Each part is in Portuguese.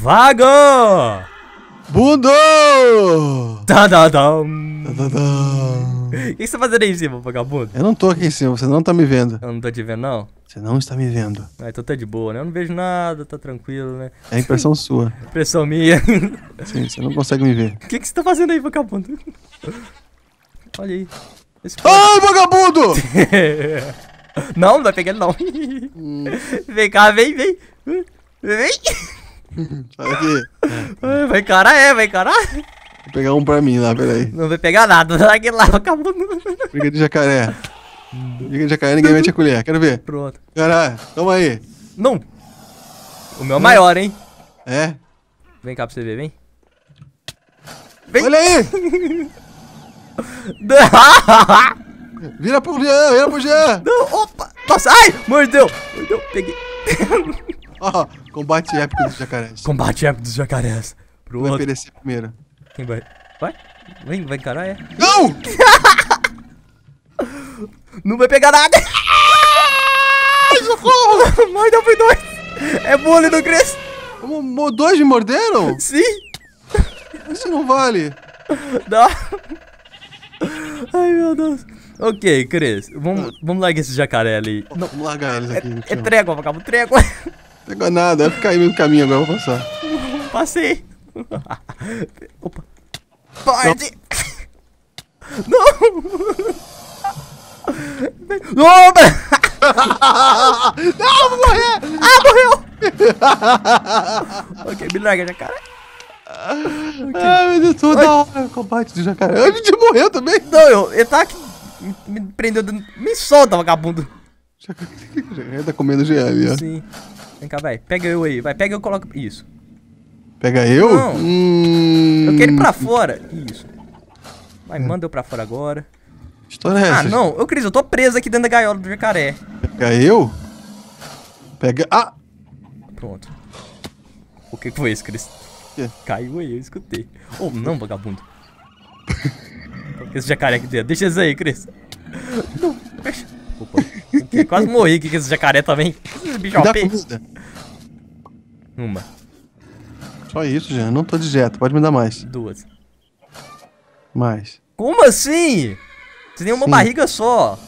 Vago! Bundo! Tadadam! Tadadam! O que você tá fazendo aí em cima, vagabundo? Eu não tô aqui em cima, você não tá me vendo. Eu não tô te vendo, não? Você não está me vendo. Ah, então tá de boa, né? Eu não vejo nada, tá tranquilo, né? É impressão sua. impressão minha. Sim, você não consegue me ver. O que, que você tá fazendo aí, vagabundo? Olha aí. Esse Ai, vagabundo! não, não vai pegar ele não. Hum. Vem cá, vem, vem. Vem! Vai encarar, é. é, vai encarar. É, Vou pegar um pra mim lá, peraí. Não vai pegar nada, sai lá, acabou. Briga de jacaré. Briga de jacaré, ninguém mete a colher, quero ver. Pronto. Caralho, toma aí. Não. O meu é maior, hein? É? Vem cá pra você ver, vem. vem. Olha aí! vira pro Jean, vira pro Jean! Não, opa! Nossa, ai! Mordeu! Mordeu, peguei. Ó, oh, combate épico dos jacarés. Combate épico dos jacarés. Pro vai perecer primeiro. Quem vai? Vai? Vem, vai encarar, é? Não! Não vai pegar nada! Socorro! Mãe, foi dois! É mole do Cris! Dois me morderam? Sim! Isso não vale! Dá! Ai meu Deus! Ok, Cris, vamos, ah. vamos largar esse jacaré ali. Não, vamos largar eles é, aqui. É, é trégua, vagabundo, trégua! Pegou nada, vai ficar aí mesmo caminho agora, vou passar. Passei. Opa. Pode! Não! Não! Não, vou morrer! Ah, morreu! ok, me larga, jacaré. Okay. Ah, meu Deus, toda Ai. hora o combate do jacaré. A me morreu também. Não, eu, ele tá aqui, me, me prendeu, me solta, vagabundo. Jacaré tá comendo GL, ó. Sim. Vem cá, vai. Pega eu aí. Vai, pega eu e coloca... Isso. Pega eu? Não. Hum... Eu quero ir pra fora. Isso. Vai, é. manda eu pra fora agora. História é ah, essa? Ah, não. Eu, Cris, eu tô preso aqui dentro da gaiola do jacaré. Pega eu? Pega... Ah! Pronto. O que foi isso, Cris? Caiu aí, eu escutei. Oh, não, vagabundo. Esse jacaré aqui dentro. Deixa isso aí, Cris. Não, fecha. Opa. Quase morri aqui com esse jacaré também. Esses bichos OP. Uma. Só isso, já Não tô de dieta. Pode me dar mais. Duas. Mais. Como assim? Você tem uma Sim. barriga só.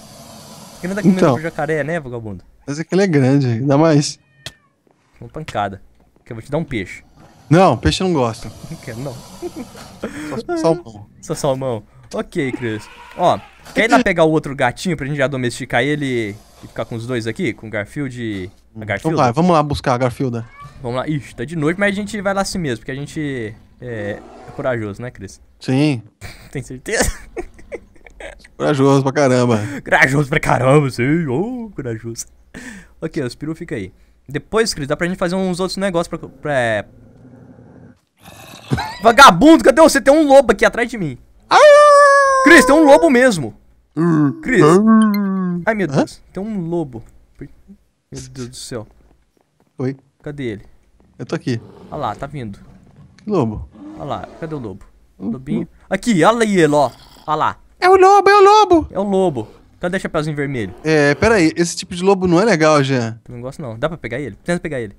Você não tá comendo então, jacaré, né, vagabundo? Mas é que ele é grande. Dá mais. Uma pancada. Que eu vou te dar um peixe. Não, peixe eu não gosto. Não quero, não. Só salmão. Só salmão. Ok, Cris. Ó, quer ir lá pegar o outro gatinho pra gente já domesticar ele e ficar com os dois aqui? Com o Garfield e a então Garfield? Vamos lá, vamos lá buscar a Garfield. Vamos lá. Ixi, tá de noite, mas a gente vai lá assim mesmo, porque a gente é, é corajoso, né, Cris? Sim. Tem certeza? corajoso pra caramba. Corajoso pra caramba, sim. Oh, corajoso. Ok, os peru fica aí. Depois, Cris, dá pra gente fazer uns outros negócios pra... pra... Vagabundo, cadê você? Tem um lobo aqui atrás de mim. Cris, tem um lobo mesmo. Cris. Ai, meu Deus. Tem um lobo. Meu Deus do céu. Oi. Cadê ele? Eu tô aqui. Olha lá, tá vindo. Que lobo? Olha lá, cadê o lobo? O hum? lobinho. Aqui, olha aí ele, ó. Olha lá. É o lobo, é o lobo. É o lobo. Cadê o chapéuzinho Vermelho? É, pera aí. Esse tipo de lobo não é legal, Jean. Eu não gosto não. Dá pra pegar ele? Tenta pegar ele.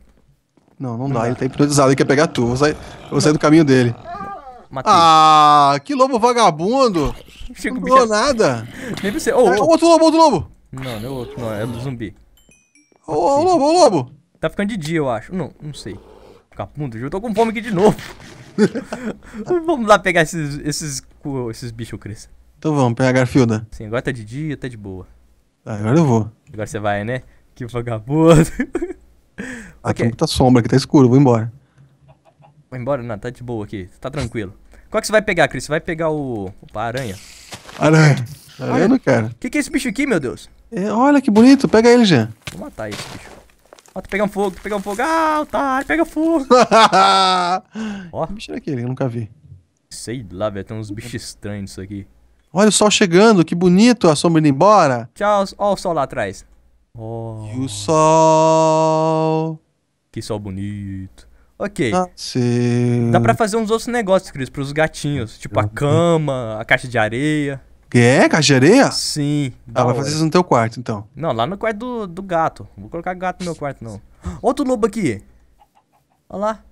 Não, não, dá. Ele tá hipnotizado. Ele quer pegar tu. Vou sair, vou sair do caminho dele. Matei. Ah, que lobo vagabundo. não pulou nada. Nem você. Oh, oh. Outro lobo, outro lobo. Não, não é outro, não. É do zumbi. Ô, oh, lobo, ô, lobo. Tá ficando de dia, eu acho. Não, não sei. Capundo, eu tô com fome aqui de novo. vamos lá pegar esses, esses, esses bichos, Cris. Então vamos, pegar a Garfielda. Sim, agora tá de dia, tá de boa. Ah, agora eu vou. Agora você vai, né? Que vagabundo. Aqui okay. tem muita sombra, aqui tá escuro, vou embora. Vai embora? Não, tá de boa aqui, tá tranquilo. Qual que você vai pegar, Cris? Você vai pegar o. Opa, aranha. Aranha. Tá vendo, cara? O que, que é esse bicho aqui, meu Deus? É, olha que bonito, pega ele, Jean. Vou matar esse bicho. Ó, ah, tô pegando fogo, pega um fogo. Ah, otário, pega fogo. Ó. Que bicho era aquele? Eu nunca vi. Sei lá, velho, tem uns bichos estranhos isso aqui. Olha o sol chegando, que bonito, a sombra indo embora. Tchau, ó o sol lá atrás. Oh. E o sol. Que sol bonito. Ok. Ah, Dá pra fazer uns outros negócios, Cris, pros gatinhos. Tipo a uhum. cama, a caixa de areia. É? Caixa de areia? Sim. Ah, vai fazer isso no teu quarto, então. Não, lá no quarto do, do gato. Não vou colocar gato no meu quarto, não. Outro lobo aqui. Olha lá.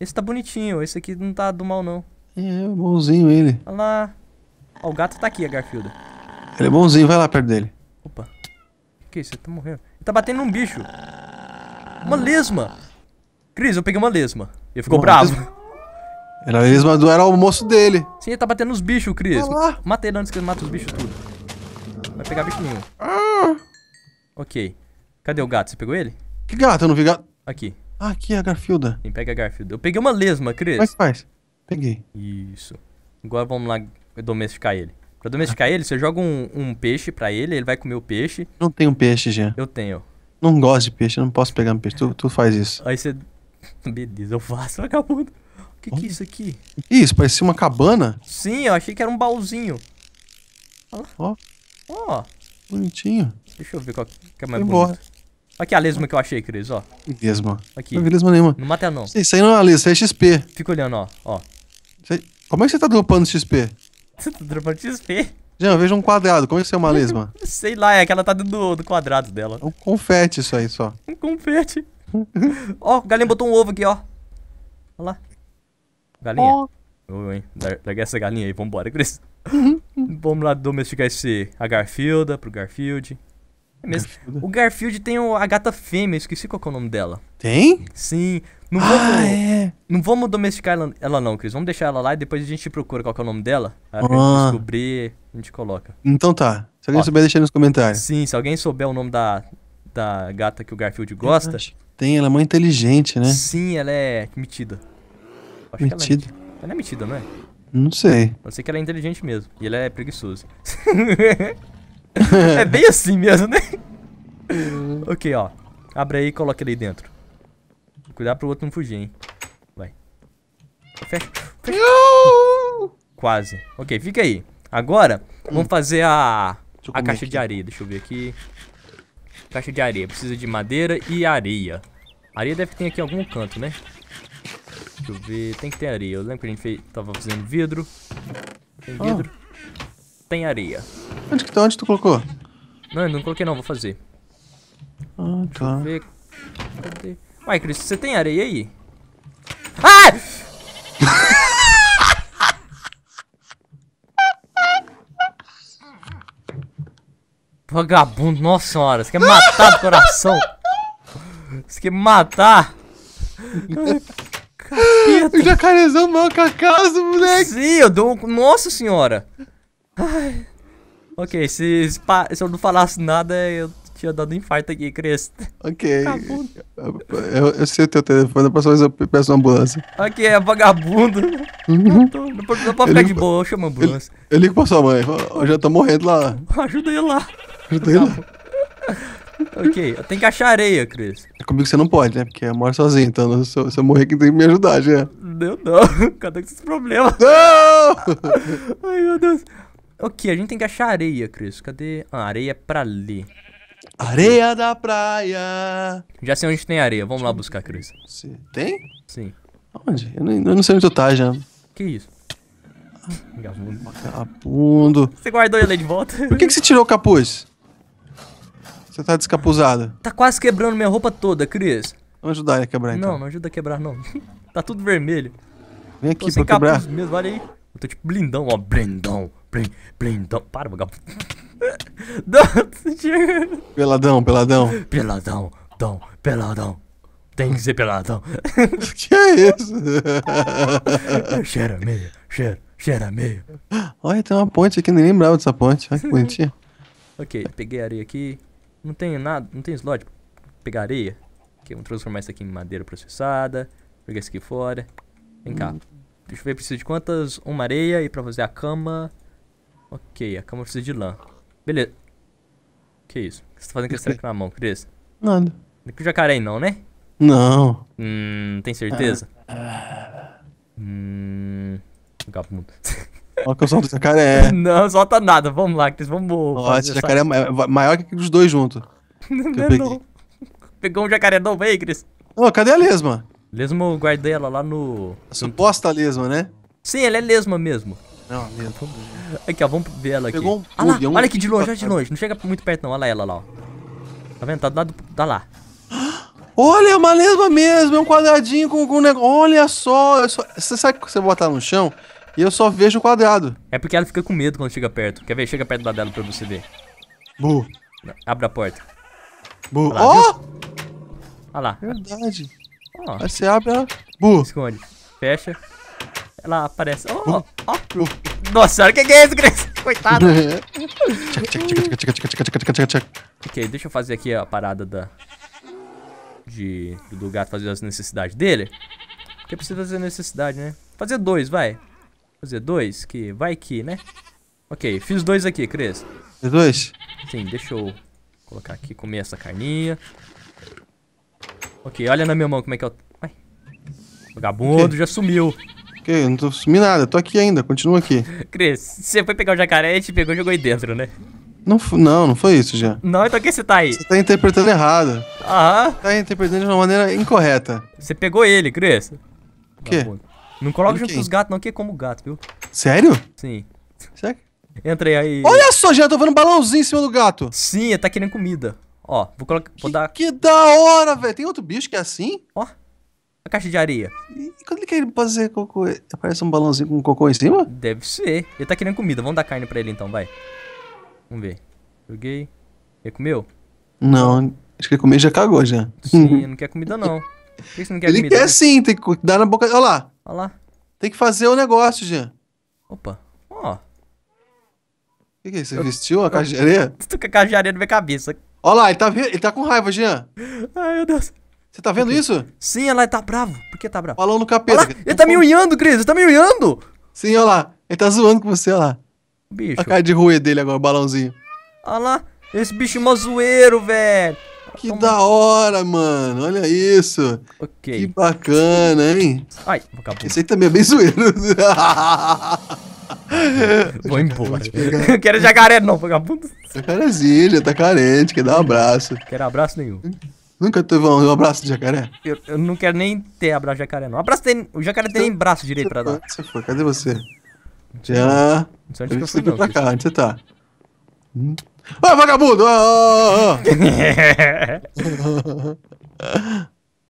Esse tá bonitinho. Esse aqui não tá do mal, não. É, é, bonzinho ele. Olha lá. Ó, o gato tá aqui, a Garfield. Ele é bonzinho, vai lá perto dele. Opa. O que? isso? Você tá morrendo. Ele tá batendo num bicho. Uma lesma. Cris, eu peguei uma lesma. Ele ficou bravo. Era a lesma do era o dele. Sim, ele tá batendo nos bichos, Cris. Ah Matei ele antes que ele mate os bichos tudo. Não vai pegar bicho nenhum. Ah. Ok. Cadê o gato? Você pegou ele? Que gato? Eu não vi gato. Aqui. Ah, aqui é a Garfielda. Sim, pega a Garfielda. Eu peguei uma lesma, Cris. Faz, faz. Peguei. Isso. Agora vamos lá domesticar ele. Pra domesticar ele, você joga um, um, peixe pra ele, ele vai comer o peixe. Não tem um peixe, Jean. Eu tenho. Não gosto de peixe, eu não posso pegar um peixe. Tu, tu faz isso. Aí você Beleza, eu faço, vagabundo. O que, que é isso aqui? Isso, parecia uma cabana. Sim, eu achei que era um baúzinho. Ó. Ó. Bonitinho. Deixa eu ver qual que é mais bonito. Aqui a lesma que eu achei, Cris, ó. Lesma. Aqui. Não vi lesma nenhuma. Não mata não. Isso aí não é uma lesma, isso aí é XP. Fica olhando, ó. ó. Aí... Como é que você tá dropando XP? Você tá dropando XP? Jean, eu vejo um quadrado. Como é que isso é uma lesma? Sei lá, é que ela tá dentro do, do quadrado dela. É um confete isso aí só. Um confete. ó, oh, galinha botou um ovo aqui, ó. Olha lá. Galinha. Oh. Oi, hein? Larga essa galinha aí, vambora, Cris. Vamos lá domesticar esse, a Garfielda pro Garfield. É mesmo. Garfield. O Garfield tem a gata fêmea, esqueci qual é o nome dela. Tem? Sim. Não vamos, ah, é. não vamos domesticar ela, ela, não, Cris. Vamos deixar ela lá e depois a gente procura qual é o nome dela. Pra ah. descobrir, a gente coloca. Então tá. Se alguém Ó, souber, deixa nos comentários. Sim, se alguém souber o nome da, da gata que o Garfield gosta, tem, ela é muito inteligente, né? Sim, ela é metida. Acho metida? Ela é... ela é metida, não é? Não sei. Eu sei que ela é inteligente mesmo. E ela é preguiçosa. é bem assim mesmo, né? Uhum. ok, ó. Abre aí e coloca ele aí dentro. Cuidado pro outro não fugir, hein? Vai. Fecha. Fecha. Quase. Ok, fica aí. Agora, hum. vamos fazer a, a caixa aqui. de areia. Deixa eu ver aqui. Caixa de areia. Precisa de madeira e areia. Areia deve ter aqui em algum canto, né? Deixa eu ver. Tem que ter areia. Eu lembro que a gente fez... tava fazendo vidro. Tem oh. vidro. Oh. Tem areia. Onde que tá? onde tu colocou? Não, não coloquei não. Vou fazer. Ah, tá. Deixa eu tá. ver. Cadê? Uai, Cris, você tem areia aí? Ah! Vagabundo, nossa senhora, você quer matar do coração? Você quer matar? Capeta. O jacarezão mal com a casa, moleque. Sim, eu dou. Nossa senhora. Ai. Ok, se, se eu não falasse nada, eu tinha dado infarto aqui, Cristo. Ok. Eu, eu sei o teu telefone, depois eu peço uma ambulância. Ok, é vagabundo. Uhum. não, tô, não pode ficar ligo, de boa, eu chamo a ambulância. Eu, eu ligo pra sua mãe, eu já tô morrendo lá. Ajuda ele lá. Ajuda ele lá. ok, eu tenho que achar areia, Cris. É comigo que você não pode, né? Porque eu moro sozinho, então se eu, se eu morrer, quem tem que me ajudar, já. Não, não. Cadê que esses problemas? Não! Ai, meu Deus. Ok, a gente tem que achar areia, Cris. Cadê? Ah, areia é pra ali. Areia da praia. Já sei onde tem areia. Vamos lá buscar, Cris. Tem? Sim. Onde? Eu, eu não sei onde tu tá já. Que isso? Vagabundo. Você guardou ele de volta? Por que, que você tirou o capuz? Você tá descapuzado. Tá quase quebrando minha roupa toda, Cris. Vamos ajudar ele a quebrar então. Não, não ajuda a quebrar não. tá tudo vermelho. Vem aqui tô pra quebrar. Mesmo, olha aí. Eu tô tipo blindão, ó, blindão. Plim, plim, então. Para, vagabundo. peladão, peladão. Peladão, dom, peladão. Tem que ser peladão. que é isso? cheira meio, cheira, cheira meio. Olha, tem uma ponte aqui, nem lembrava dessa ponte. Olha que bonitinha. ok, peguei areia aqui. Não tem nada, não tem slot. Pegar areia. Ok, vamos transformar isso aqui em madeira processada. Pegar isso aqui fora. Vem cá. Hum. Deixa eu ver, preciso de quantas? Uma areia e pra fazer a cama. Ok, a cama precisa de lã. Beleza. Que isso? O que você tá fazendo com esse treco na mão, Cris? Nada. Não é com o jacaré não, né? Não. Hum, tem certeza? Ah. Hum. Gabundo. Olha que eu solto o jacaré. Não, solta nada. Vamos lá, Cris. Vamos. Ó, esse jacaré é, é maior que os dois juntos. não, é não. Pegou um jacaré novo aí, Cris. Ô, oh, cadê a lesma? Lesma eu guardei ela lá no. A suposta lesma, né? Sim, ela é lesma mesmo. Não, meu tá Deus. Aqui, ó, vamos ver ela aqui. Pegou um ah, lá, olha aqui de longe, olha de longe. Não chega muito perto, não. Olha ela lá, ó. Tá vendo? Tá do lado. Tá lá. Olha, é uma lesma mesmo. É um quadradinho com, com um negócio. Olha só, só. Você sabe que você botar no chão e eu só vejo o quadrado. É porque ela fica com medo quando chega perto. Quer ver? Chega perto da dela pra você ver. Bu. Abre a porta. Bu. Olha lá, oh! Olha lá. Verdade. Aí você abre ela. Bu. Esconde. Fecha. Ela aparece. Oh, uh, oh. Uh. Nossa senhora, que que é isso, Grace? Coitado. ok, deixa eu fazer aqui a parada da... De, do gato fazer as necessidades dele. Porque precisa fazer necessidade, né? Fazer dois, vai. Fazer dois, que vai que, né? Ok, fiz dois aqui, Cres. Fiz dois? Sim, deixa eu colocar aqui, comer essa carninha. Ok, olha na minha mão como é que é o... Vagabundo, já sumiu. Que? Eu não tô sumindo nada, tô aqui ainda, continua aqui. Cris, você foi pegar o jacaré e te pegou e jogou aí dentro, né? Não, não, não foi isso, já. Não, então o que você tá aí? Você tá interpretando errado. Aham. Tá interpretando de uma maneira incorreta. Você pegou ele, Cris. O quê? Não coloca junto com os gatos, não, que é como gato, viu? Sério? Sim. Sério? Entrei aí. Olha só, já tô vendo um balãozinho em cima do gato. Sim, ele tá querendo comida. Ó, vou colocar. Vou que, dar... que da hora, velho. Tem outro bicho que é assim? Ó a caixa de areia. E quando ele quer fazer cocô? aparece um balãozinho com cocô em cima? Deve ser. Ele tá querendo comida. Vamos dar carne pra ele então, vai. Vamos ver. Joguei. Ele comeu? Não, acho que ele comeu e já cagou já. Sim, não quer comida não. Por que você não quer ele comida? Ele quer sim, tem que dar na boca. Olha lá. Olha lá. Tem que fazer o negócio, Jean. Opa, ó. O que, que é isso? Você eu, vestiu a caixa de areia? Tô com a caixa de areia na minha cabeça. Olha lá, ele tá, ele tá com raiva, Jean. Ai, meu Deus. Você tá vendo isso? Sim, olha lá, ele tá bravo. Por que tá bravo? Falou no capeta. Olha lá, ele tá, tá me unhando, Cris, ele tá me unhando. Sim, olha lá. Ele tá zoando com você, olha lá. Bicho. A cara de ruê dele agora, o balãozinho. Olha lá, esse bicho é mó zoeiro, velho. Que Toma. da hora, mano. Olha isso. Ok. Que bacana, hein? Ai, vou acabar Esse aí também é bem zoeiro. Vou embora. Eu quero jacaré, não, vagabundo. Jacarezinho, tá já tá carente. Quer dar um abraço. Quero abraço nenhum. Nunca teve um, um abraço de jacaré? Eu, eu, não quero nem ter abraço de jacaré, não. Abraço tem, o jacaré tem nem braço direito pra dar. Você foi? Cadê você? Já. Não sei onde eu fui, não. Pra cá, onde você tá? Hum? Ah, vagabundo! Ah, ah, ah.